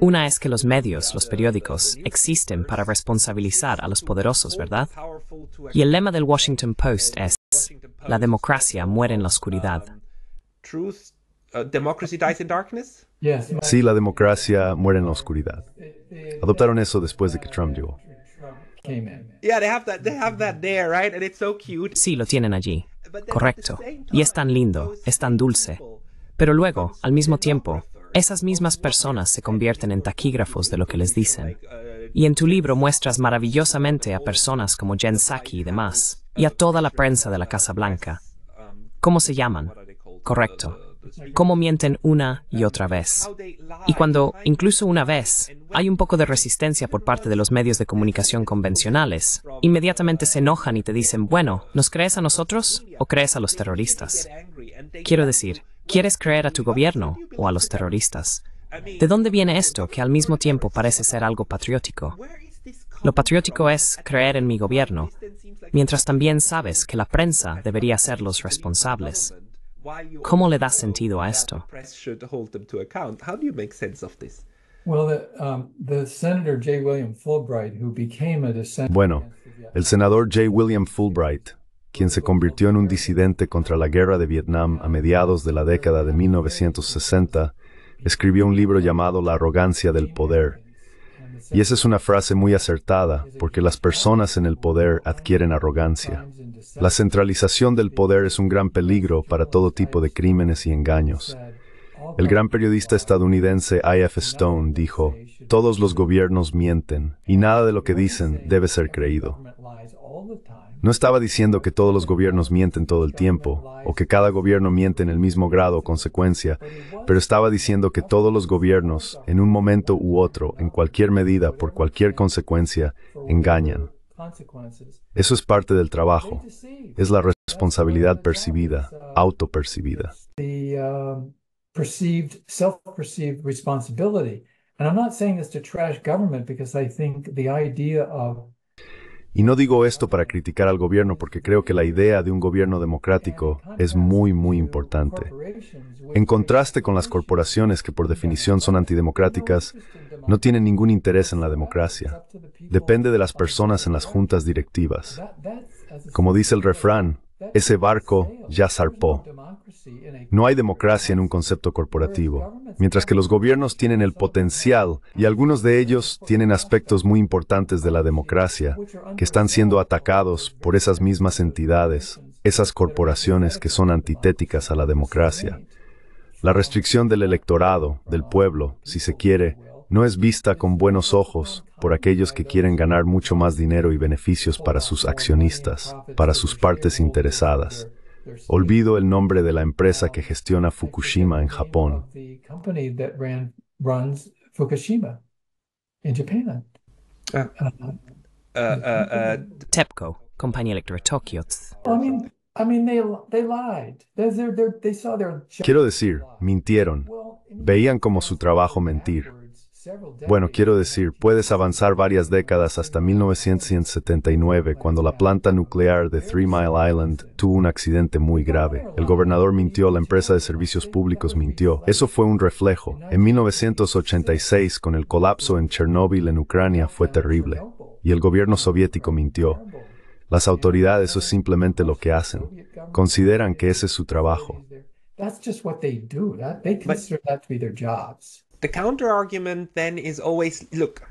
Una es que los medios, los periódicos, existen para responsabilizar a los poderosos, ¿verdad? Y el lema del Washington Post es, la democracia muere en la oscuridad. Sí, la democracia muere en la oscuridad. Adoptaron eso después de que Trump llegó. Sí, lo tienen allí. Correcto. Y es tan lindo, es tan dulce. Pero luego, al mismo tiempo, esas mismas personas se convierten en uh, taquígrafos de lo que les dicen. Uh, y en tu libro muestras maravillosamente a personas como Jen Psaki y demás, y a uh, toda la prensa de la Casa Blanca. Um, ¿Cómo se llaman? Correcto cómo mienten una y otra vez. Y cuando, incluso una vez, hay un poco de resistencia por parte de los medios de comunicación convencionales, inmediatamente se enojan y te dicen, bueno, ¿nos crees a nosotros o crees a los terroristas? Quiero decir, ¿quieres creer a tu gobierno o a los terroristas? ¿De dónde viene esto que al mismo tiempo parece ser algo patriótico? Lo patriótico es creer en mi gobierno, mientras también sabes que la prensa debería ser los responsables. ¿Cómo le da sentido a esto? Um, bueno, el senador J. William Fulbright, quien se convirtió en un disidente contra la guerra de Vietnam a mediados de la década de 1960, escribió un libro llamado La arrogancia del poder, y esa es una frase muy acertada, porque las personas en el poder adquieren arrogancia. La centralización del poder es un gran peligro para todo tipo de crímenes y engaños. El gran periodista estadounidense I.F. Stone dijo, todos los gobiernos mienten y nada de lo que dicen debe ser creído. No estaba diciendo que todos los gobiernos mienten todo el tiempo, o que cada gobierno miente en el mismo grado o consecuencia, pero estaba diciendo que todos los gobiernos, en un momento u otro, en cualquier medida, por cualquier consecuencia, engañan. Eso es parte del trabajo, es la responsabilidad percibida, autopercibida. Um, And I'm not saying this to trash government because I think the idea of y no digo esto para criticar al gobierno porque creo que la idea de un gobierno democrático es muy, muy importante. En contraste con las corporaciones que por definición son antidemocráticas, no tienen ningún interés en la democracia. Depende de las personas en las juntas directivas. Como dice el refrán, ese barco ya zarpó. No hay democracia en un concepto corporativo, mientras que los gobiernos tienen el potencial y algunos de ellos tienen aspectos muy importantes de la democracia que están siendo atacados por esas mismas entidades, esas corporaciones que son antitéticas a la democracia. La restricción del electorado, del pueblo, si se quiere, no es vista con buenos ojos por aquellos que quieren ganar mucho más dinero y beneficios para sus accionistas, para sus partes interesadas. Olvido el nombre de la empresa que gestiona Fukushima en Japón. Ah, TEPCO, compañía eléctrica Tokio. Quiero decir, mintieron. Veían como su trabajo mentir. Bueno, quiero decir, puedes avanzar varias décadas hasta 1979, cuando la planta nuclear de Three Mile Island tuvo un accidente muy grave. El gobernador mintió, la empresa de servicios públicos mintió. Eso fue un reflejo. En 1986, con el colapso en Chernóbil en Ucrania, fue terrible. Y el gobierno soviético mintió. Las autoridades eso es simplemente lo que hacen. Consideran que ese es su trabajo.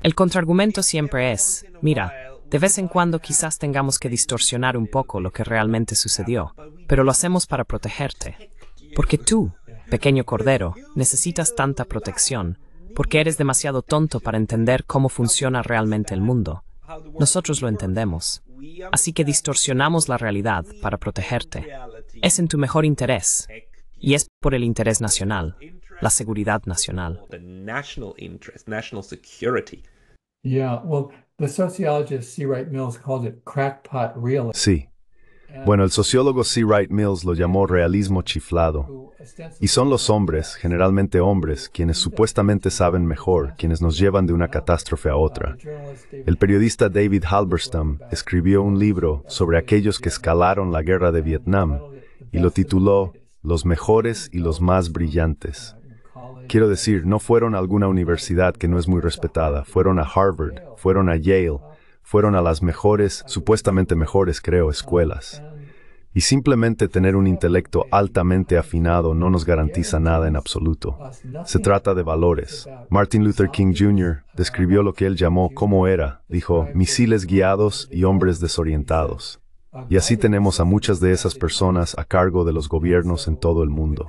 El contraargumento siempre es, mira, de vez en cuando quizás tengamos que distorsionar un poco lo que realmente sucedió, pero lo hacemos para protegerte. Porque tú, pequeño cordero, necesitas tanta protección, porque eres demasiado tonto para entender cómo funciona realmente el mundo. Nosotros lo entendemos. Así que distorsionamos la realidad para protegerte. Es en tu mejor interés. Y es por el interés nacional, la seguridad nacional. Sí. Bueno, el sociólogo C. Wright Mills lo llamó realismo chiflado. Y son los hombres, generalmente hombres, quienes supuestamente saben mejor, quienes nos llevan de una catástrofe a otra. El periodista David Halberstam escribió un libro sobre aquellos que escalaron la guerra de Vietnam y lo tituló los mejores y los más brillantes. Quiero decir, no fueron a alguna universidad que no es muy respetada, fueron a Harvard, fueron a Yale, fueron a las mejores, supuestamente mejores creo, escuelas. Y simplemente tener un intelecto altamente afinado no nos garantiza nada en absoluto. Se trata de valores. Martin Luther King Jr. describió lo que él llamó cómo era, dijo, misiles guiados y hombres desorientados. Y así tenemos a muchas de esas personas a cargo de los gobiernos en todo el mundo.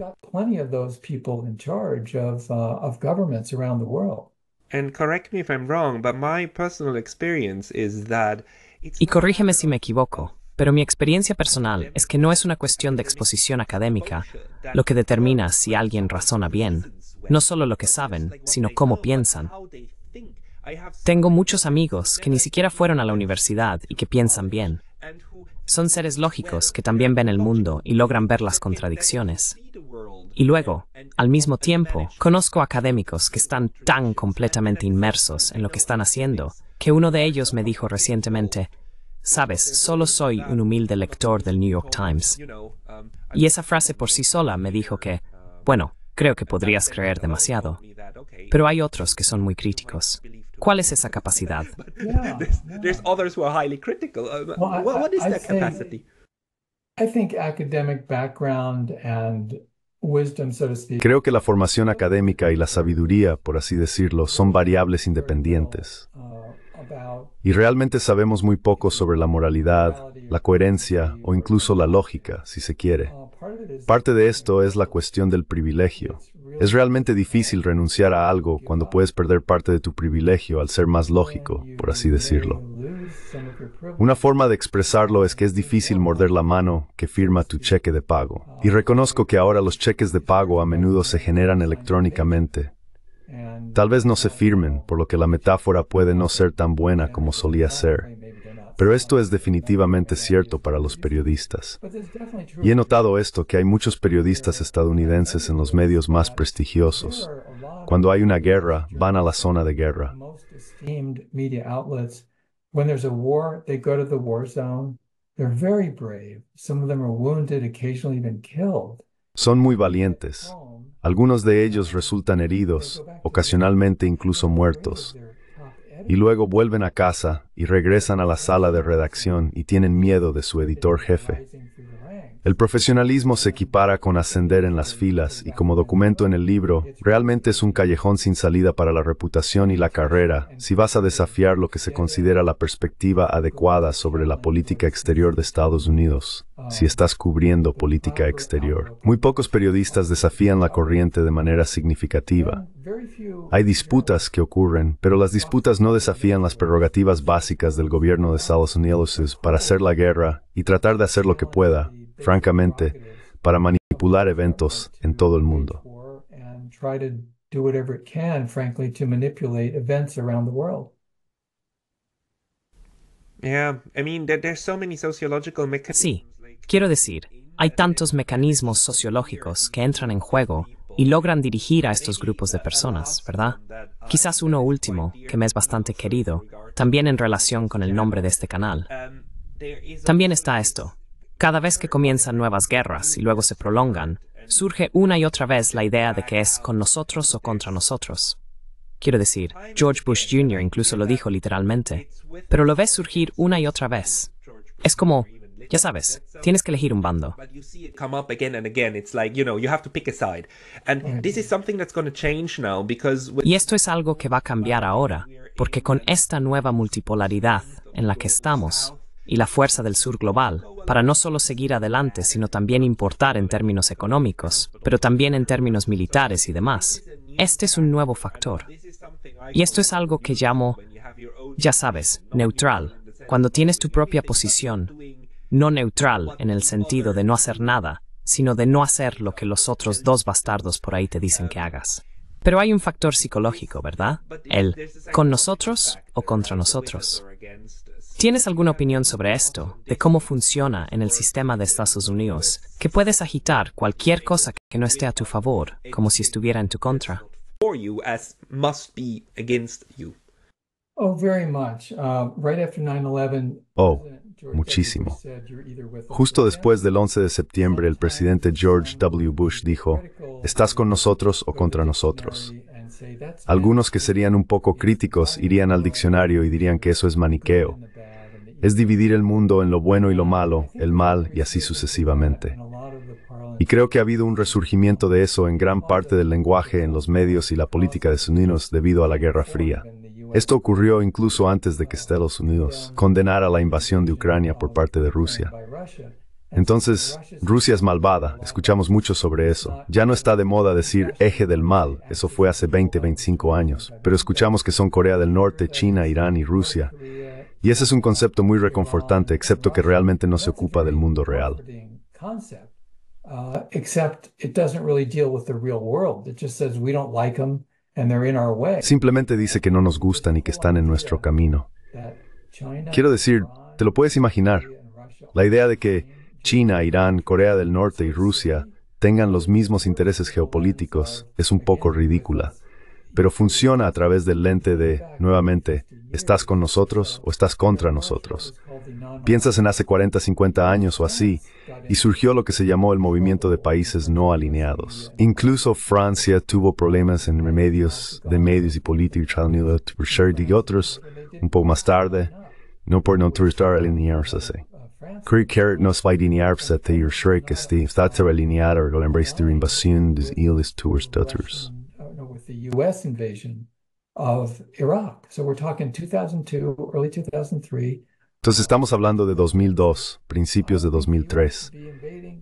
Y corrígeme si me equivoco, pero mi experiencia personal es que no es una cuestión de exposición académica lo que determina si alguien razona bien, no solo lo que saben, sino cómo piensan. Tengo muchos amigos que ni siquiera fueron a la universidad y que piensan bien. Son seres lógicos que también ven el mundo y logran ver las contradicciones. Y luego, al mismo tiempo, conozco académicos que están tan completamente inmersos en lo que están haciendo, que uno de ellos me dijo recientemente, sabes, solo soy un humilde lector del New York Times. Y esa frase por sí sola me dijo que, bueno, creo que podrías creer demasiado. Pero hay otros que son muy críticos. ¿Cuál es esa capacidad? Creo que la formación académica y la sabiduría, por así decirlo, son variables independientes. Uh, y realmente sabemos muy poco sobre la moralidad, la coherencia o incluso la lógica, si se quiere. Uh, Parte de esto es la cuestión del privilegio, es realmente difícil renunciar a algo cuando puedes perder parte de tu privilegio al ser más lógico, por así decirlo. Una forma de expresarlo es que es difícil morder la mano que firma tu cheque de pago. Y reconozco que ahora los cheques de pago a menudo se generan electrónicamente. Tal vez no se firmen, por lo que la metáfora puede no ser tan buena como solía ser. Pero esto es definitivamente cierto para los periodistas. Y he notado esto, que hay muchos periodistas estadounidenses en los medios más prestigiosos. Cuando hay una guerra, van a la zona de guerra. Son muy valientes. Algunos de ellos resultan heridos, ocasionalmente incluso muertos. Y luego vuelven a casa y regresan a la sala de redacción y tienen miedo de su editor jefe. El profesionalismo se equipara con ascender en las filas y como documento en el libro, realmente es un callejón sin salida para la reputación y la carrera si vas a desafiar lo que se considera la perspectiva adecuada sobre la política exterior de Estados Unidos, si estás cubriendo política exterior. Muy pocos periodistas desafían la corriente de manera significativa. Hay disputas que ocurren, pero las disputas no desafían las prerrogativas básicas del gobierno de Estados Unidos para hacer la guerra y tratar de hacer lo que pueda francamente, para manipular eventos en todo el mundo. Sí, quiero decir, hay tantos mecanismos sociológicos que entran en juego y logran dirigir a estos grupos de personas, ¿verdad? Quizás uno último, que me es bastante querido, también en relación con el nombre de este canal. Um, también está esto, cada vez que comienzan nuevas guerras y luego se prolongan, surge una y otra vez la idea de que es con nosotros o contra nosotros. Quiero decir, George Bush Jr. incluso lo dijo literalmente, pero lo ves surgir una y otra vez. Es como, ya sabes, tienes que elegir un bando. Y esto es algo que va a cambiar ahora, porque con esta nueva multipolaridad en la que estamos, y la fuerza del sur global, para no solo seguir adelante, sino también importar en términos económicos, pero también en términos militares y demás. Este es un nuevo factor. Y esto es algo que llamo, ya sabes, neutral. Cuando tienes tu propia posición, no neutral en el sentido de no hacer nada, sino de no hacer lo que los otros dos bastardos por ahí te dicen que hagas. Pero hay un factor psicológico, ¿verdad? El con nosotros o contra nosotros. ¿Tienes alguna opinión sobre esto, de cómo funciona en el sistema de Estados Unidos, que puedes agitar cualquier cosa que no esté a tu favor, como si estuviera en tu contra? Oh, muchísimo. Justo después del 11 de septiembre, el presidente George W. Bush dijo, estás con nosotros o contra nosotros. Algunos que serían un poco críticos irían al diccionario y dirían que eso es maniqueo, es dividir el mundo en lo bueno y lo malo, el mal y así sucesivamente. Y creo que ha habido un resurgimiento de eso en gran parte del lenguaje en los medios y la política de Estados Unidos debido a la Guerra Fría. Esto ocurrió incluso antes de que Estados Unidos condenara la invasión de Ucrania por parte de Rusia. Entonces, Rusia es malvada, escuchamos mucho sobre eso. Ya no está de moda decir eje del mal, eso fue hace 20, 25 años, pero escuchamos que son Corea del Norte, China, Irán y Rusia. Y ese es un concepto muy reconfortante, excepto que realmente no se ocupa del mundo real. Simplemente dice que no nos gustan y que están en nuestro camino. Quiero decir, te lo puedes imaginar. La idea de que China, Irán, Corea del Norte y Rusia tengan los mismos intereses geopolíticos es un poco ridícula pero funciona a través del lente de, nuevamente, ¿estás con nosotros o estás contra nosotros? Piensas en hace 40, 50 años o así, y surgió lo que se llamó el movimiento de países no alineados. Incluso Francia tuvo problemas en remedios de medios y política y otros, un poco más tarde, no por no tratar alinearse. Creo que no se va a se Shrek, Steve, está alineado con la invasión de entonces estamos hablando de 2002, principios de 2003.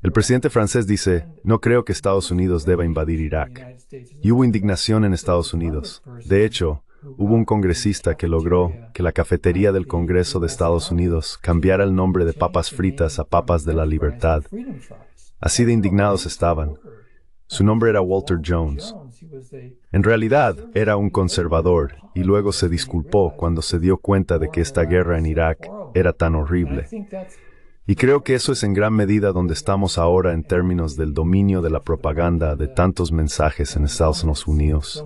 El presidente francés dice, no creo que Estados Unidos deba invadir Irak. Y hubo indignación en Estados Unidos. De hecho, hubo un congresista que logró que la cafetería del Congreso de Estados Unidos cambiara el nombre de papas fritas a papas de la libertad. Así de indignados estaban. Su nombre era Walter Jones. En realidad era un conservador y luego se disculpó cuando se dio cuenta de que esta guerra en Irak era tan horrible. Y creo que eso es en gran medida donde estamos ahora en términos del dominio de la propaganda de tantos mensajes en Estados Unidos.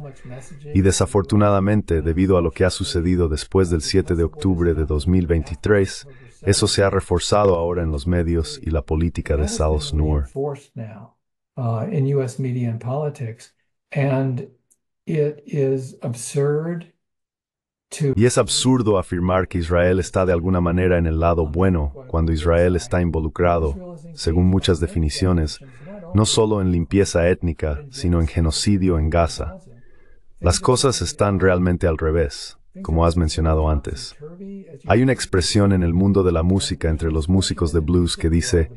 Y desafortunadamente, debido a lo que ha sucedido después del 7 de octubre de 2023, eso se ha reforzado ahora en los medios y la política de South Unidos. Uh, politics. Y es absurdo afirmar que Israel está de alguna manera en el lado bueno cuando Israel está involucrado, según muchas definiciones, no solo en limpieza étnica, sino en genocidio en Gaza. Las cosas están realmente al revés como has mencionado antes. Hay una expresión en el mundo de la música entre los músicos de blues que dice,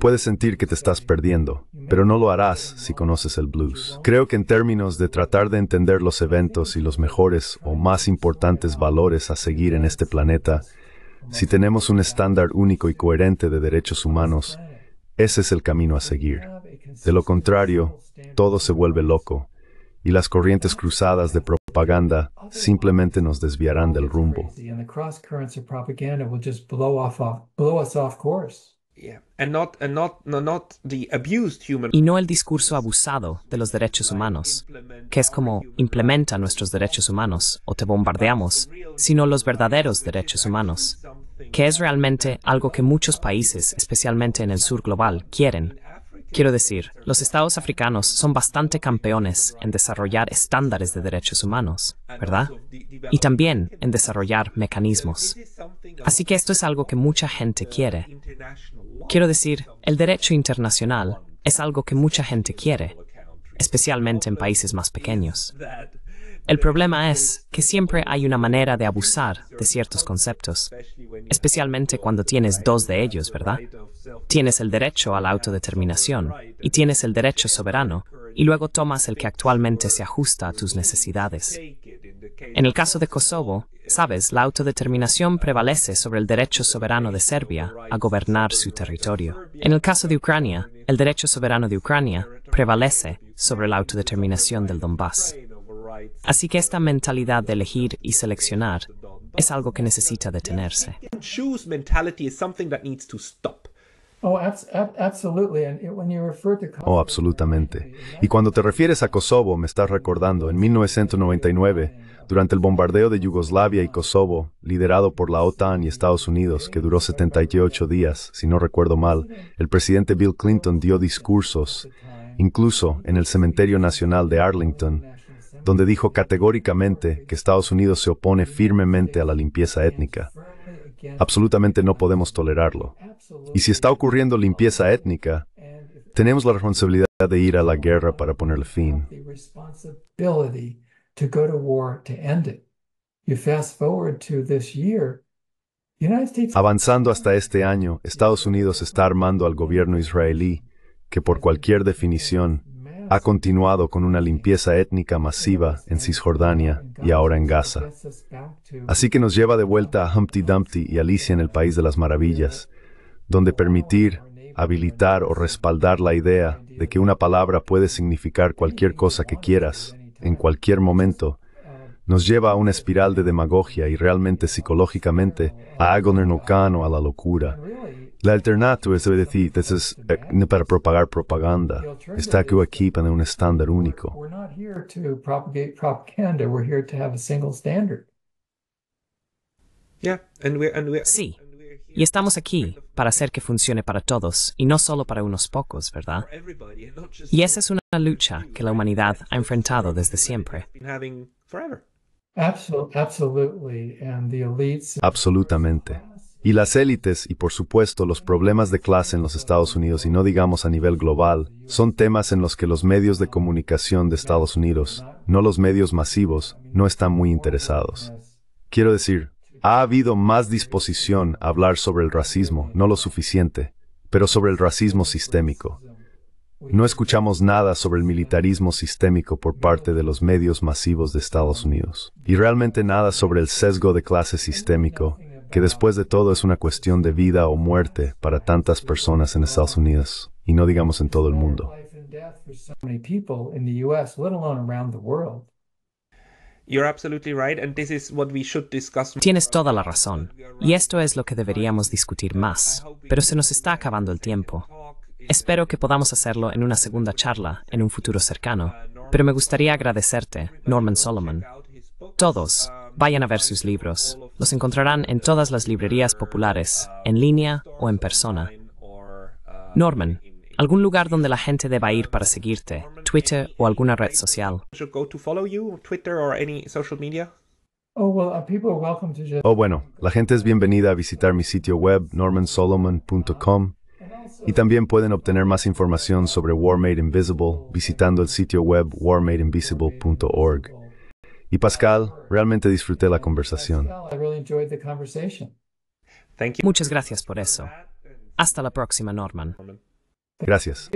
Puedes sentir que te estás perdiendo, pero no lo harás si conoces el blues. Creo que en términos de tratar de entender los eventos y los mejores o más importantes valores a seguir en este planeta, si tenemos un estándar único y coherente de derechos humanos, ese es el camino a seguir. De lo contrario, todo se vuelve loco y las corrientes cruzadas de propaganda simplemente nos desviarán del rumbo. Y no el discurso abusado de los derechos humanos, que es como implementa nuestros derechos humanos o te bombardeamos, sino los verdaderos derechos humanos, que es realmente algo que muchos países, especialmente en el sur global, quieren, Quiero decir, los estados africanos son bastante campeones en desarrollar estándares de derechos humanos, ¿verdad? Y también en desarrollar mecanismos. Así que esto es algo que mucha gente quiere. Quiero decir, el derecho internacional es algo que mucha gente quiere, especialmente en países más pequeños. El problema es que siempre hay una manera de abusar de ciertos conceptos, especialmente cuando tienes dos de ellos, ¿verdad? Tienes el derecho a la autodeterminación y tienes el derecho soberano y luego tomas el que actualmente se ajusta a tus necesidades. En el caso de Kosovo, sabes, la autodeterminación prevalece sobre el derecho soberano de Serbia a gobernar su territorio. En el caso de Ucrania, el derecho soberano de Ucrania prevalece sobre la autodeterminación del Donbass. Así que esta mentalidad de elegir y seleccionar es algo que necesita detenerse. Oh, absolutamente. Y cuando te refieres a Kosovo, me estás recordando, en 1999, durante el bombardeo de Yugoslavia y Kosovo, liderado por la OTAN y Estados Unidos, que duró 78 días, si no recuerdo mal, el presidente Bill Clinton dio discursos, incluso en el Cementerio Nacional de Arlington, donde dijo categóricamente que Estados Unidos se opone firmemente a la limpieza étnica. Absolutamente no podemos tolerarlo. Y si está ocurriendo limpieza étnica, tenemos la responsabilidad de ir a la guerra para ponerle fin. Avanzando hasta este año, Estados Unidos está armando al gobierno israelí, que por cualquier definición ha continuado con una limpieza étnica masiva en Cisjordania y ahora en Gaza. Así que nos lleva de vuelta a Humpty Dumpty y Alicia en el País de las Maravillas, donde permitir, habilitar o respaldar la idea de que una palabra puede significar cualquier cosa que quieras, en cualquier momento, nos lleva a una espiral de demagogia y realmente psicológicamente a algo nocano, a la locura. La alternativa es decir, es eh, para propagar propaganda. Está aquí para un estándar único. Sí, y estamos aquí para hacer que funcione para todos y no solo para unos pocos, ¿verdad? Y esa es una lucha que la humanidad ha enfrentado desde siempre. Absolutamente. Y las élites y por supuesto los problemas de clase en los Estados Unidos y no digamos a nivel global, son temas en los que los medios de comunicación de Estados Unidos, no los medios masivos, no están muy interesados. Quiero decir, ha habido más disposición a hablar sobre el racismo, no lo suficiente, pero sobre el racismo sistémico, no escuchamos nada sobre el militarismo sistémico por parte de los medios masivos de Estados Unidos, y realmente nada sobre el sesgo de clase sistémico, que después de todo es una cuestión de vida o muerte para tantas personas en Estados Unidos, y no digamos en todo el mundo. Tienes toda la razón, y esto es lo que deberíamos discutir más, pero se nos está acabando el tiempo. Espero que podamos hacerlo en una segunda charla en un futuro cercano, pero me gustaría agradecerte, Norman Solomon. Todos, vayan a ver sus libros. Los encontrarán en todas las librerías populares, en línea o en persona. Norman, algún lugar donde la gente deba ir para seguirte, Twitter o alguna red social. Oh, uh, oh, bueno, la gente es bienvenida a visitar mi sitio web normansolomon.com y también pueden obtener más información sobre War Made Invisible visitando el sitio web warmadeinvisible.org. Y Pascal, realmente disfruté la conversación. Muchas gracias por eso. Hasta la próxima, Norman. Gracias.